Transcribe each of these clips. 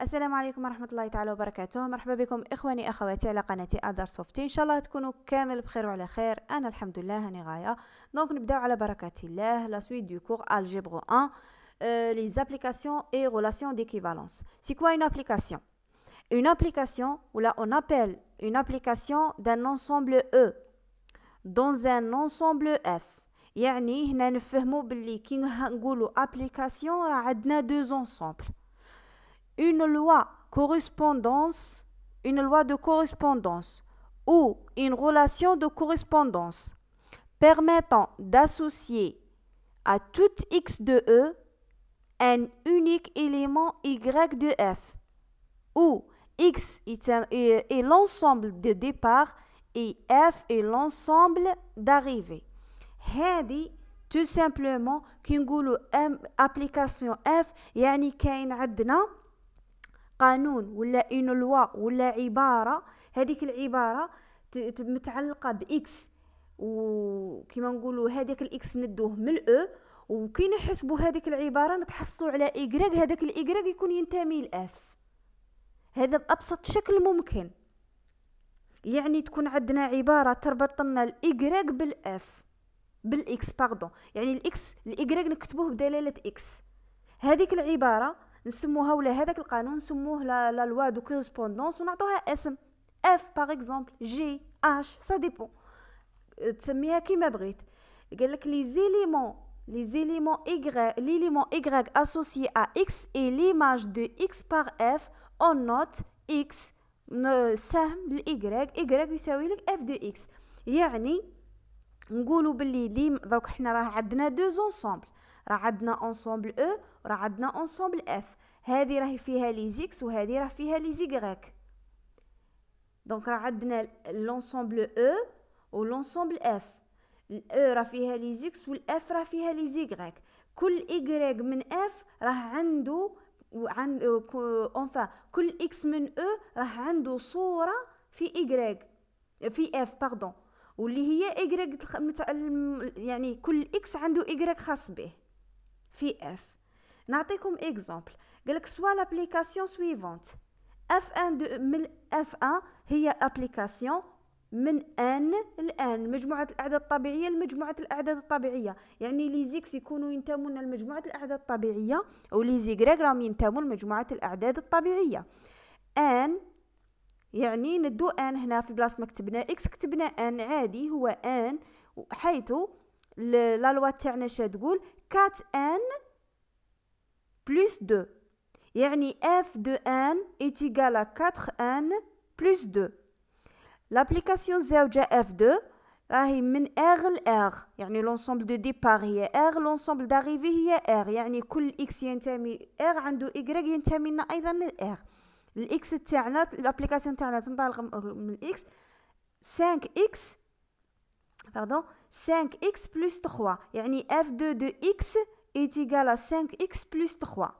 السلام عليكم ورحمة الله تعالى وبركاته مرحبا بكم على شاء الله تكونوا كامل 1 euh, les applications et relations d'équivalence. C'est quoi une application Une application, ou là on appelle une application d'un ensemble E dans un ensemble F. يعني هنا application deux ensembles une loi correspondance, une loi de correspondance ou une relation de correspondance permettant d'associer à toute x de E un unique élément y de f, où x est, l'ensemble de départ et f est l'ensemble d'arrivée. Hein dit, tout simplement qu'une application f يعني كاين عندنا قانون ولا اون لوا ولا عباره هذيك العباره متعلقه باكس وكما نقولوا هذاك الاكس ندوه من الاو وكي نحسبوا هذيك العباره نتحصلوا على ايكغيك هذاك الايكغيك يكون ينتمي لاف هذا بابسط شكل ممكن يعني تكون عندنا عباره تربط لنا الايكغيك بالاف بالاكس باردون يعني الاكس الايكغيك نكتبوه بدلاله اكس هذيك العباره نسموها ولا هذاك القانون نسموه لا لوا دو كورسبوندونس ونعطوها اسم اف باغ اكزومبل جي اش سا ديبون تسميها كيما بغيت قال لك لي زيليمون لي زيليمون y ليليمون y associé à x et l'image de x par f on note x سهم للاي y يساوي لك f دو x يعني نقولوا باللي ليم دروك حنا راه عندنا دو زونسومبل راه عندنا اونصومبل او راه عندنا اونصومبل اف هذه راهي فيها لي زيكس وهذه راه فيها لي زيغريك دونك راه عندنا لونسومبل او ولونسومبل اف الاو راه فيها لي زيكس والاف راه فيها لي زيغريك كل ايغريك من اف راه عنده وعند اونفا كل اكس من او e راه عنده صوره في ايغريك في اف باردون واللي هي ايغريك يعني كل اكس عنده ايغريك خاص به في اف نعطيكم اكزومبل قالك سوا لابليكاسيون سويفونت اف ان دو من اف ان هي ابليكاسيون من ان الان مجموعه الاعداد الطبيعيه لمجموعه الاعداد الطبيعيه يعني لي زيكس يكونوا ينتمون لمجموعه الاعداد الطبيعيه او لي زيغراغ راهم ينتموا لمجموعه الاعداد الطبيعيه ان يعني ندو ان هنا في بلاصه ما كتبنا اكس كتبنا ان عادي هو ان حيث لا لوا تاعنا شتقول تقول 4n plus 2. Yani f de n est égal à 4n plus 2. L'application زوجة f2 R l'ensemble de départ هي R l'ensemble d'arrivée هي R يعني كل X ينتمي R Y أيضا R X 5X pardon, 5x plus 3. يعني f2 de x est égal à 5x plus 3.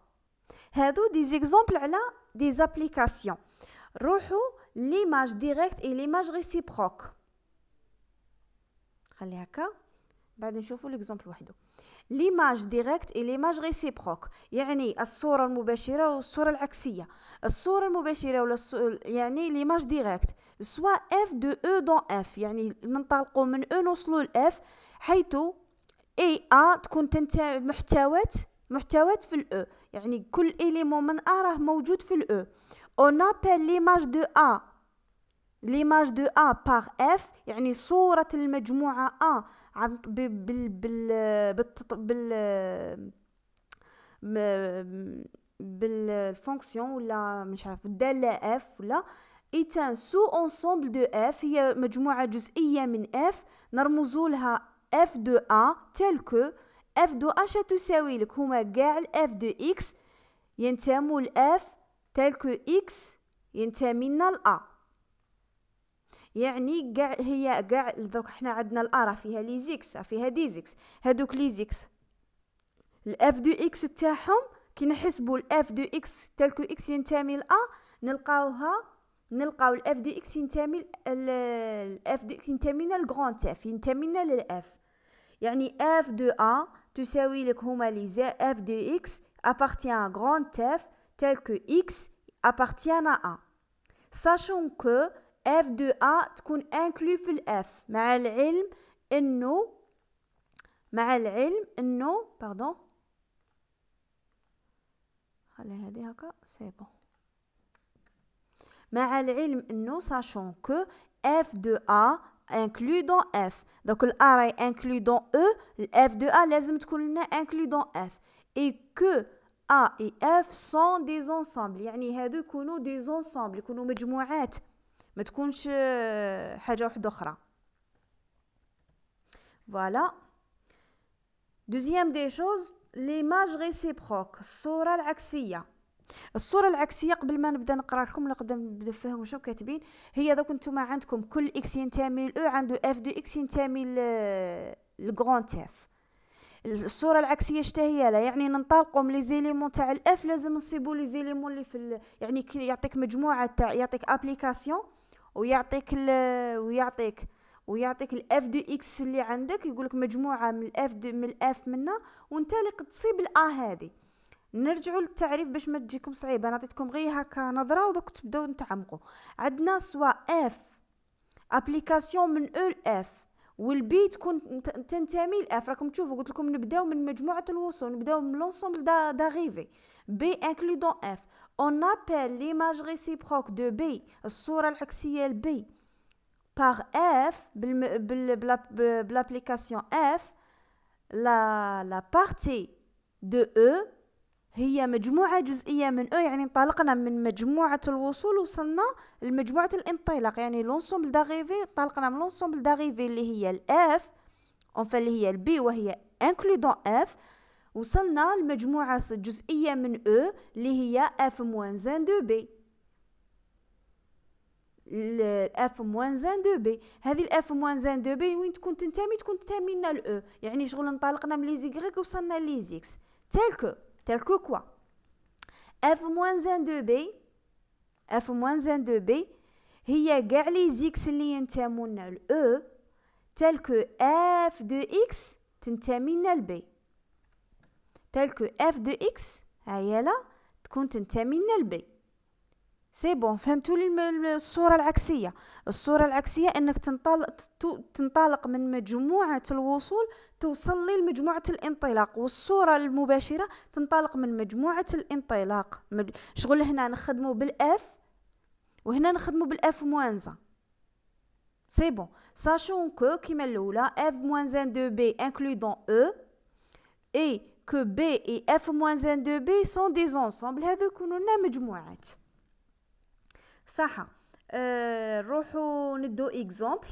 Hadou des exemples là, des applications. Rouhou, l'image directe et l'image réciproque. خلي l'exemple ليماج ديريكت اي ليماج ريسيبروك يعني الصوره المباشره والصوره العكسيه الصوره المباشره ولا يعني ليماج ديريكت سوا اف دو او دون اف يعني ننطلقوا من او e نوصلوا لاف حيث اي ا تكون تنتهي محتوات محتوات في الاو e، يعني كل ايليمون من ا راه موجود في الاو اون ابل ليماج دو ا ليماج دو ا باغ اف يعني صوره المجموعه ا عن بال بال بال بالفونكسيون ولا مش عارف الداله اف ولا ايتان سو sous دو اف هي مجموعة جزئية من اف نرمزو لها F de A tel que F de H تساوي لك هما كاع الاف دو اكس ينتموا لاف F كو اكس ينتمي لنا ل يعني كاع هي كاع دوك حنا عندنا الارا فيها لي زيكس فيها دي زيكس هادوك لي زيكس الاف دو اكس تاعهم كي نحسبوا الاف دو اكس تلكو اكس ينتمي لأ نلقاوها نلقاو الاف دو اكس ينتمي الاف دو اكس ينتمي للغرانت اف ينتمي للاف يعني اف دو ا تساوي لك هما لي زي اف دو اكس ابارتيان à grand تلكو اكس ابارتيان ا appartient à كو F2A inclut F. Mais nous, nous, nous, nous, nous, pardon. Je vais aller à l'écran, c'est bon. Mais nous, sachant que F2A est inclus dans F. Donc, l'A est inclus dans E, f 2 a est inclus dans F. Et que A et F sont des ensembles. Il y a deux ensembles qui nous mettent en place. ما تكونش آه، حاجه واحده اخرى فوالا دوزيام دي شوز ليماج ريسيبروك الصوره العكسيه الصوره العكسيه قبل ما نبدا نقرا لكم نقدر نبدا فيهم شنو كاتبين هي دوك نتوما عندكم كل اكس ينتمي لو e، عنده اف دو اكس ينتمي للكغون آه، تاف الصوره العكسيه شتا هي لا يعني ننطلقوا من لي زيليمون تاع الاف لازم نصيبوا لي زيليمون اللي في يعني كي يعطيك مجموعه تاع يعطيك ابليكاسيون ويعطيك ال ويعطيك ويعطيك الاف دو اكس اللي عندك يقولك مجموعه من الاف دو من الاف منها وانت اللي تصيب الا هذه نرجعوا للتعريف باش ما تجيكم صعيبه انا عطيتكم غير هكا نظره ودوك تبداو نتعمقوا عندنا سوا اف ابليكاسيون من او e لاف والبي تكون تنتمي لاف راكم تشوفوا قلت لكم نبداو من مجموعه الوصول نبداو من لونسومبل داغيفي بي انكلودون اف on appelle l'image réciproque de B الصورة العكسية ل B par F بالابليكاسيون F la, la partie de E هي مجموعة جزئية من E يعني انطلقنا من مجموعة الوصول وصلنا لمجموعة الانطلاق يعني لونسومبل داغيفي انطلقنا من لونسومبل داغيفي اللي هي ال F اللي هي ال B وهي انكلودون F وصلنا لمجموعة جزئية من أو اللي هي اف زان دو بي الاف زان دو بي هذه الاف زان دو بي وين تكون تنتمي تكون تنتمي لنا الاو يعني شغل انطلقنا من لي زيكغيك وصلنا لي زيكس تالكو تالكو كوا اف زان دو بي اف زان دو بي هي كاع لي زيكس اللي ينتموا لنا الاو تالكو اف دو اكس تنتمي لنا البي تال كو اف دو اكس عيالة تكون تنتمي لنا لبي سي بون فهمتوا الصورة العكسية الصورة العكسية انك تنطلق تنطلق من مجموعة الوصول توصل لمجموعة الانطلاق والصورة المباشرة تنطلق من مجموعة الانطلاق شغل هنا نخدمو بالاف وهنا نخدمو بالاف موانزا سي بون ساشون كو كيما الاولى اف موانزان دو بي انكلودون او اي que B et F-1 de B sont des ensembles. cest كونونا مجموعات. صح. نروحو ندو اكزومبل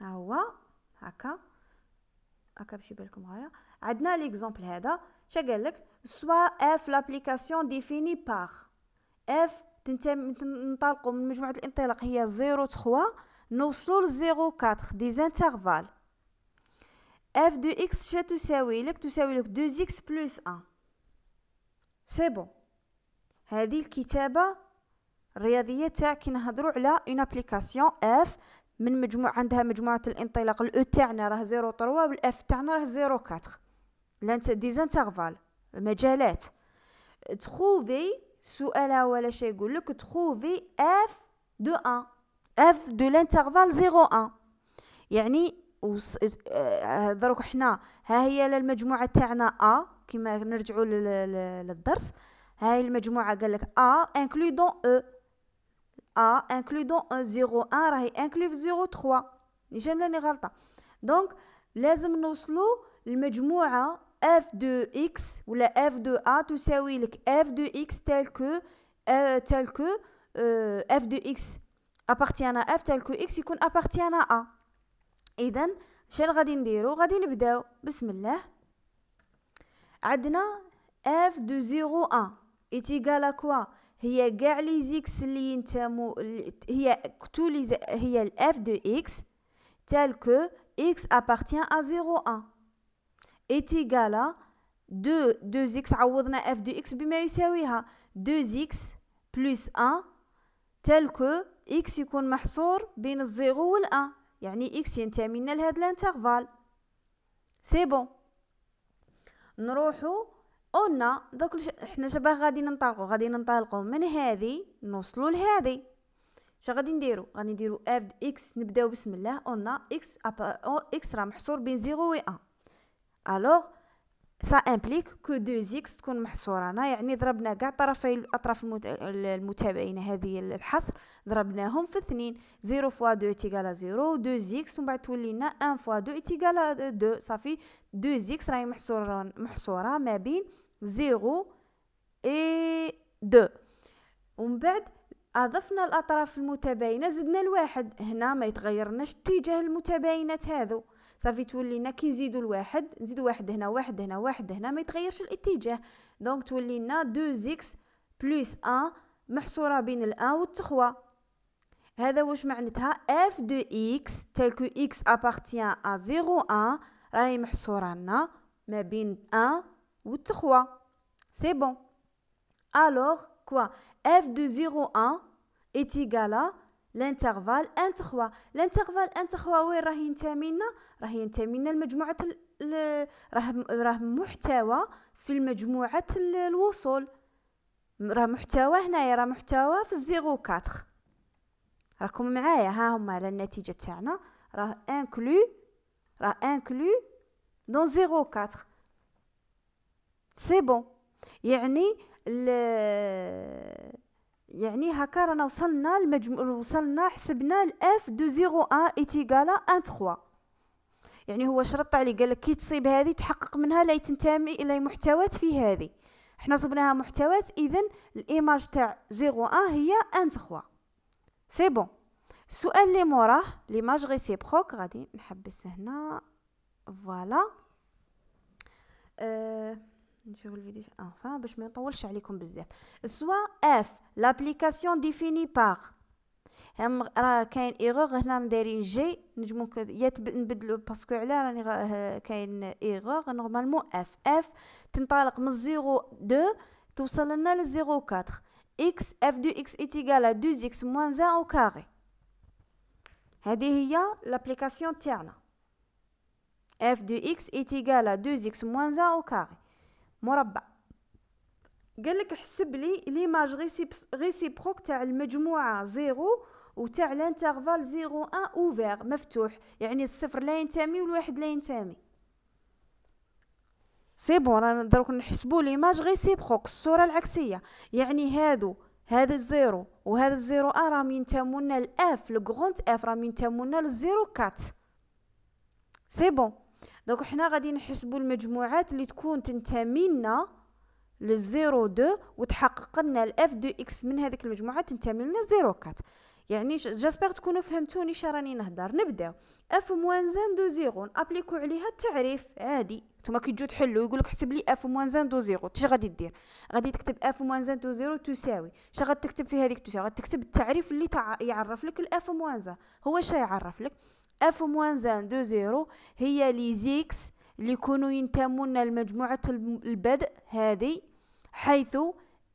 ها هو هكا هكا باش يبان لكم غايه عندنا ليكزومبل هذا comme قال لك لابليكاسيون ديفيني من الانطلاق هي 0 3 ل 4 دي اف دو اكس شا تساوي لك تساوي لك 2 اكس بلس ان سي بون هذه الكتابه الرياضيه تاع كي نهضروا على اون ابليكاسيون اف من مجموع عندها مجموعه الانطلاق الاو تاعنا e راه 0 و والاف تاعنا راه زيرو 4 لانت ديزانترفال مجالات تخوفي سؤال ولا شيء يقول لك تخوفي اف دو 1 اف دو لانترفال زيرو أن، يعني دروك حنا ها هي المجموعه تاعنا ا كيما 0 1 راهي 0 3 نيشان راني غلطه دونك لازم نوصلوا X اف دو f ولا اف appartient à f tel que x appartient à a اذا شنو غادي نديرو غادي نبداو بسم الله عندنا اف دو زيرو ان اتيكالا كوا هي كاع لي زيكس اللي ينتمو هي كتو لي هي الاف دو اكس تال كو اكس ابارتيان ا زيرو ان اتيكالا دو دو اكس عوضنا اف دو اكس بما يساويها دو اكس بلوس ان تال كو اكس يكون محصور بين الزيرو والان يعني إكس ينتمينا لهاد الانترفال سي بون نروحو قلنا دوك حنا شبه غادي ننطلقو غادي ننطلقو من هذه نوصلو لهذه اش غادي نديرو غادي نديرو اف اكس نبداو بسم الله قلنا اكس اكس راه محصور بين 0 و 1 الوغ سا امبليك كو دوز اكس تكون محصوره هنا يعني ضربنا كاع طرفي الاطراف المت... المتابعين هذه الحصر ضربناهم في اثنين زيرو فوا دو تيكالا زيرو دوز اكس ومن بعد تولينا ان فوا دو تيكالا دو صافي دوز اكس راهي محصوره محصوره ما بين زيرو اي دو و من بعد اضفنا الاطراف المتباينه زدنا الواحد هنا ما يتغيرناش اتجاه المتباينات هذو صافي تولينا كي نزيدو الواحد نزيدو واحد هنا واحد هنا واحد هنا ما يتغيرش الاتجاه دونك تولينا 2 اكس بلس 1 محصوره بين الان والتخوه هذا واش معناتها f دو x تلكو x ابارتيان ا 0 1 راهي محصوره لنا ما بين 1 والتخوه سي بون الوغ كوا f دو 0 1 est égal à لانترفال انتخوا لانترفال انتخوا وين راه ينتمي لنا راه ينتمي لنا لمجموعه راه راه محتوى في المجموعه الوصول راه محتوى هنايا راه محتوى في الزيرو كاتر راكم معايا ها هما على النتيجه تاعنا راه انكلو راه انكلو دون زيرو كاتر سي بون يعني يعني هكا رانا وصلنا المجموع وصلنا حسبنا الاف دو زيرو ان ايتيغالا ان تخوا يعني هو شرط قال قالك كي تصيب هذه تحقق منها لا تنتمي الى محتوات في هذه حنا صبناها محتوات اذا الايماج تاع زيرو ان هي ان تخوا سي بون السؤال اللي موراه ليماج ريسيبروك غادي نحبس هنا فوالا أه Je enfin je vais Soit F, l'application définie par. Il y a une erreur, Il parce a erreur. Normalement, F. F, on 0, 2, on arrive 0, 4. X, F de X est égal à 2X moins 1 au carré. C'est l'application tier. F de X est égal à 2X moins 1 au carré. مربع قال لك حسب لي ليماج ريسيبروك تاع المجموعه زيرو وتاع لانترفال زيرو ان اوفير مفتوح يعني الصفر لا ينتمي والواحد لا ينتمي سي بون رانا دروك نحسبوا ليماج ريسيبروك الصوره العكسيه يعني هادو هذا الزيرو وهذا الزيرو ان راهم ينتمونا لاف لو اف راهم ينتمونا للزيرو كات سي بون دوك حنا غادي نحسبوا المجموعات اللي تكون تنتمي لنا للزيرو دو وتحقق لنا الاف دو اكس من هذيك المجموعات تنتمي لنا زيرو كات يعني جاسبيغ تكونوا فهمتوني راني نهضر نبداو اف موان زان دو زيرو نابليكو عليها التعريف عادي نتوما كي تجو تحلو يقولك حسب لي اف موان زان دو زيرو اش غادي دير غادي تكتب اف موان زان دو زيرو تساوي اش غادي تكتب في هذيك تساوي غادي تكتب التعريف اللي تع... يعرف لك الاف موان زان هو اش يعرف لك اف موان زان دو زيرو هي لي زيكس اللي يكونوا ينتمون لمجموعة البدء هذه حيث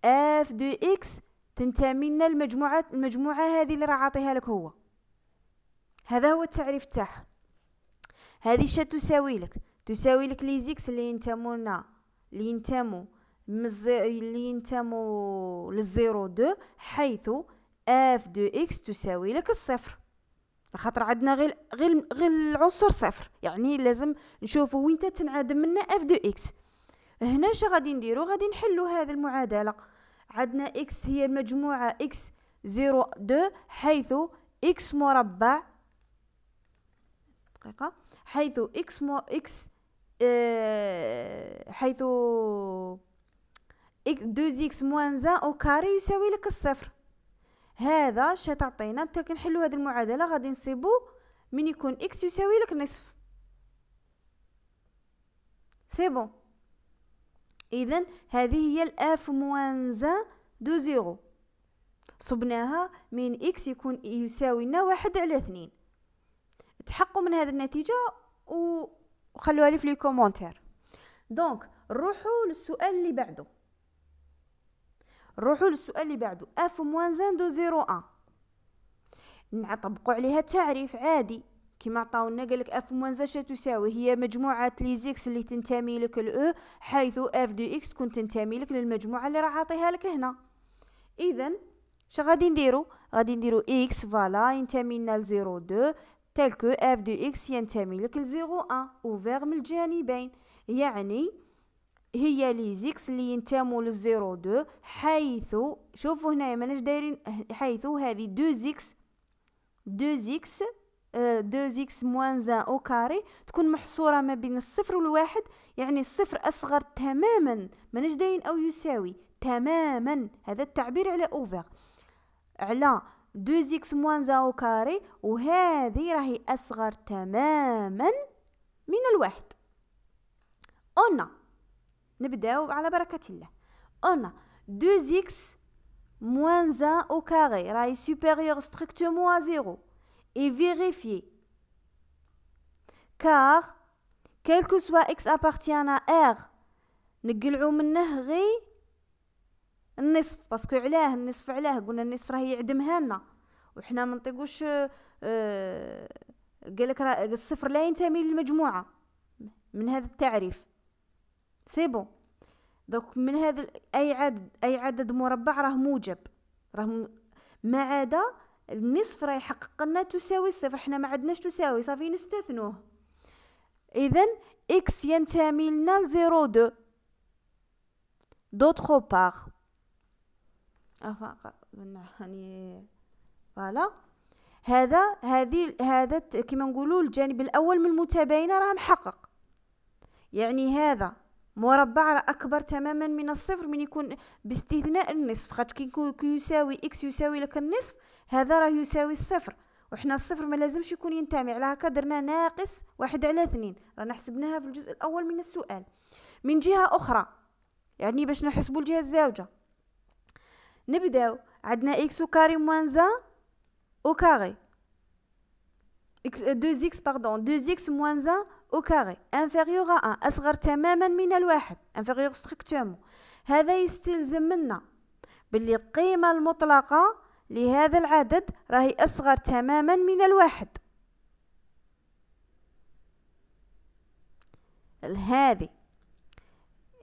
اف دو اكس تنتمي لنا المجموعة المجموعة هذه اللي راه عاطيها لك هو هذا هو التعريف تاعها هذه شا تساوي لك تساوي لك لي زيكس اللي ينتموا لنا اللي ينتمو اللي ينتمو للزيرو دو حيث اف دو اكس تساوي لك الصفر خاطر عندنا غير غير غير العنصر صفر يعني لازم نشوفوا وين تنعدم منا اف دو اكس هنا اش غادي نديرو غادي نحلو هذا المعادله عندنا اكس هي مجموعه اكس زيرو دو حيث اكس مربع دقيقه حيث اكس مو اكس اه حيث 2 اكس موان زان او كاري يساوي لك الصفر هذا اش تعطينا انت كنحلو هذه المعادله غادي نصيبو من يكون اكس يساوي لك نصف سي بون اذا هذه هي الاف موانزا دو زيرو صبناها من اكس يكون يساوي لنا واحد على اثنين تحقوا من هذه النتيجة وخلوها لي في لي كومونتير دونك نروحوا للسؤال اللي بعده نروحو للسؤال اللي بعده اف موان زان دو زيرو ان نطبقوا عليها تعريف عادي كما عطاونا قالك اف موان زان تساوي هي مجموعة لي زيكس اللي تنتمي لك لأو حيث اف دو اكس كنت تنتمي لك للمجموعة اللي راه عاطيها لك هنا اذا ش غادي نديرو غادي نديرو اكس فوالا ينتمي لنا لزيرو دو تلك اف دو اكس ينتمي لك لزيرو ان اوفير من الجانبين يعني هي لي زيكس اللي ينتموا للزيرو دو حيث شوفوا هنايا ماناش دايرين حيث هذه دو زيكس دو زيكس آه، دو زيكس موان زان او كاري تكون محصورة ما بين الصفر والواحد يعني الصفر أصغر تماما ماناش دايرين أو يساوي تماما هذا التعبير على اوفر على دو زيكس موان زان او كاري وهذه راهي أصغر تماما من الواحد أونا نبداو على بركه الله on دو 2x moins 1 au carré راهي supérieur strictement à زيرو et vérifier car quel سوا إكس x appartient نقلعو منه غي النصف باسكو علاه النصف علاه قلنا النصف راه يعدمها لنا وحنا ما نطيقوش آه، قالك راه الصفر لا ينتمي للمجموعه من هذا التعريف سي بون دوك من هذا اي عدد اي عدد مربع راه موجب راه ما عدا النصف راه يحقق لنا تساوي الصفر حنا ما عندناش تساوي صافي نستثنوه اذا اكس ينتمي لنا لزيرو دو دوتخ باغ هاني فوالا هذا هذه هذا كيما نقولوا الجانب الاول من المتباينه راه محقق يعني هذا مربع اكبر تماما من الصفر من يكون باستثناء النصف خاطر كي يكون يساوي اكس يساوي لك النصف هذا راه يساوي الصفر وحنا الصفر ما لازمش يكون ينتمي على هكا درنا ناقص واحد على اثنين رانا حسبناها في الجزء الاول من السؤال من جهه اخرى يعني باش نحسبوا الجهه الزاوجه نبداو عندنا اكس كاري موان زا او كاري اكس دو اكس باردون دو اكس موان زا أو كاري انفيريور ا أصغر تماما من الواحد انفيريور ستريكتومون هذا يستلزم منا باللي القيمة المطلقة لهذا العدد راهي أصغر تماما من الواحد هذه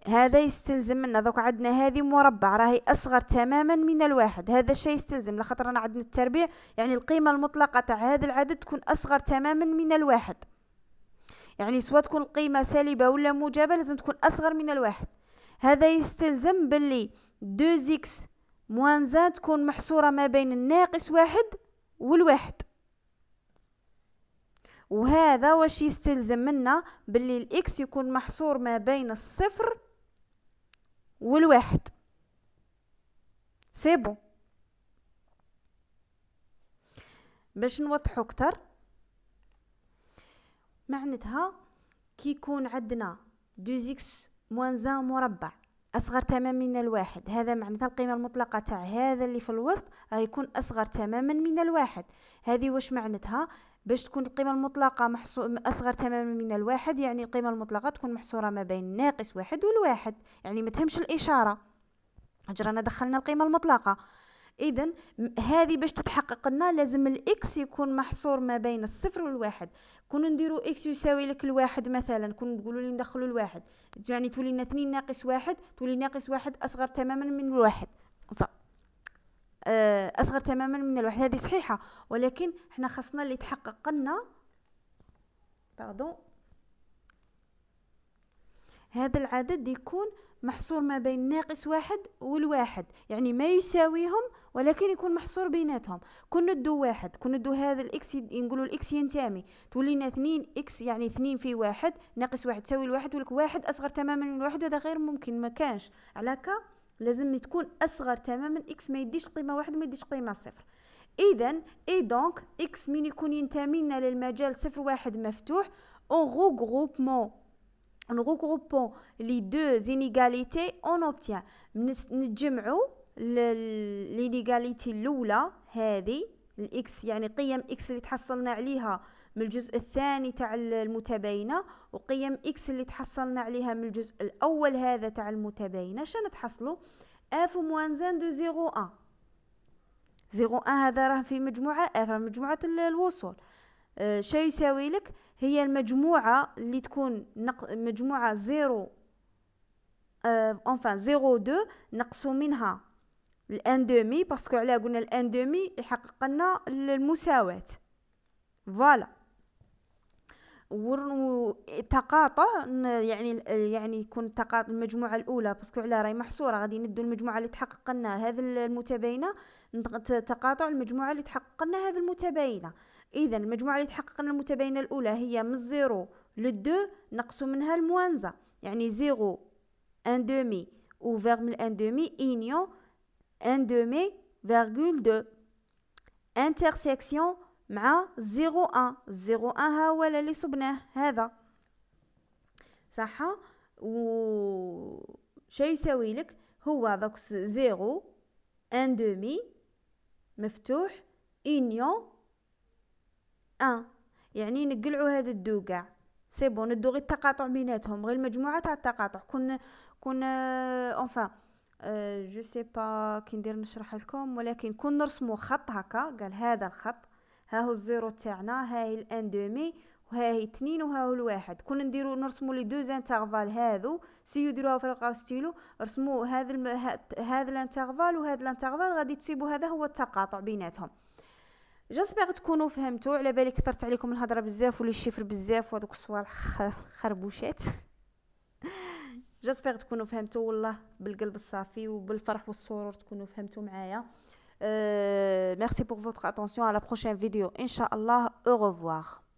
هذا يستلزم منا دوك عندنا هذه مربع راهي اصغر تماما من الواحد هذا الشيء يستلزم لخاطر رانا عندنا التربيع يعني القيمه المطلقه تاع هذا العدد تكون اصغر تماما من الواحد يعني سواء تكون القيمة سالبة ولا موجبة لازم تكون أصغر من الواحد هذا يستلزم باللي دو اكس موان زان تكون محصورة ما بين الناقص واحد والواحد وهذا واش يستلزم منا باللي الاكس يكون محصور ما بين الصفر والواحد سي باش نوضحو اكثر معناتها كي يكون عندنا دوز اكس موان زان مربع اصغر تماما من الواحد هذا معناتها القيمه المطلقه تاع هذا اللي في الوسط غيكون اصغر تماما من الواحد هذه واش معناتها باش تكون القيمه المطلقه محصو... اصغر تماما من الواحد يعني القيمه المطلقه تكون محصوره ما بين ناقص واحد والواحد يعني ما تهمش الاشاره اجرنا دخلنا القيمه المطلقه اذا هذه باش تتحقق لنا لازم الاكس يكون محصور ما بين الصفر والواحد كون نديرو اكس يساوي لك الواحد مثلا كون نقولو لي ندخلوا الواحد يعني تولي لنا 2 ناقص واحد تولي ناقص واحد اصغر تماما من الواحد ف... آه، اصغر تماما من الواحد هذه صحيحه ولكن حنا خاصنا اللي تحقق لنا باردون هذا العدد يكون محصور ما بين ناقص واحد والواحد يعني ما يساويهم ولكن يكون محصور بيناتهم كون ندو واحد كون ندو هذا الاكس نقولوا الاكس ينتمي تولينا اثنين اكس يعني اثنين في واحد ناقص واحد تساوي الواحد ولك واحد اصغر تماما من الواحد وهذا غير ممكن ما كانش علاكا لازم تكون اصغر تماما اكس ما يديش قيمه واحد ما يديش قيمه صفر اذا اي دونك اكس من يكون ينتمينا للمجال صفر واحد مفتوح اون غو غروبمون en regroupant les deux inégalités on obtient نجمعوا الانيغاليتي الاولى هذه الاكس يعني قيم اكس اللي تحصلنا عليها من الجزء الثاني تاع المتباينه وقيم اكس اللي تحصلنا عليها من الجزء الاول هذا تاع المتباينه شنو نتحصلوا اف موان زان دو زيرو ان زيرو ان هذا راه في مجموعه اف مجموعه الوصول أه شنو يساوي لك هي المجموعة اللي تكون نق... مجموعة زيرو اونفان آه، زيرو دو نقصو منها الان دومي باسكو علاه قلنا الان دومي يحقق لنا المساواة فوالا تقاطع يعني يعني يكون تقاطع المجموعه الاولى باسكو على راهي محصوره غادي ندو المجموعه اللي تحقق لنا هذه المتباينه تقاطع المجموعة اللي تحقق لنا هذه المتباينة إذا المجموعة اللي تحقق لنا المتباينة الأولى هي من الزيرو للدو نقصوا منها الموانزة يعني زيرو ان دومي وفيغ من ان دومي إينيو ان دومي فيرغول دو انترسيكسيون مع زيرو ان زيرو ان ها هو اللي صبناه هذا صح و شي يساوي لك هو دوك زيرو ان دومي مفتوح إنيو أن آه. يعني نقلعو هذا الدوقع سي بون ندو غير التقاطع بيناتهم غير المجموعه تاع التقاطع كون كون اونفان أه جو سي با كي ندير نشرح لكم ولكن كون نرسمو خط هكا قال هذا الخط ها هو الزيرو تاعنا ها هي الان دومي وها هي اثنين وها هو الواحد كنا نديرو نرسمو لي دو انترفال هادو سي يديروها في القا ستيلو رسمو هذا الم... هذا الانترفال وهذا الانترفال غادي تسيبو هذا هو التقاطع بيناتهم جسبيغ تكونوا فهمتوا على بالي كثرت عليكم الهضره بزاف ولي الشفر بزاف وهذوك الصوالح خربوشات جسبيغ تكونوا فهمتوا والله بالقلب الصافي وبالفرح والسرور تكونوا فهمتوا معايا Euh, merci pour votre attention. À la prochaine vidéo. Inch'Allah, au revoir.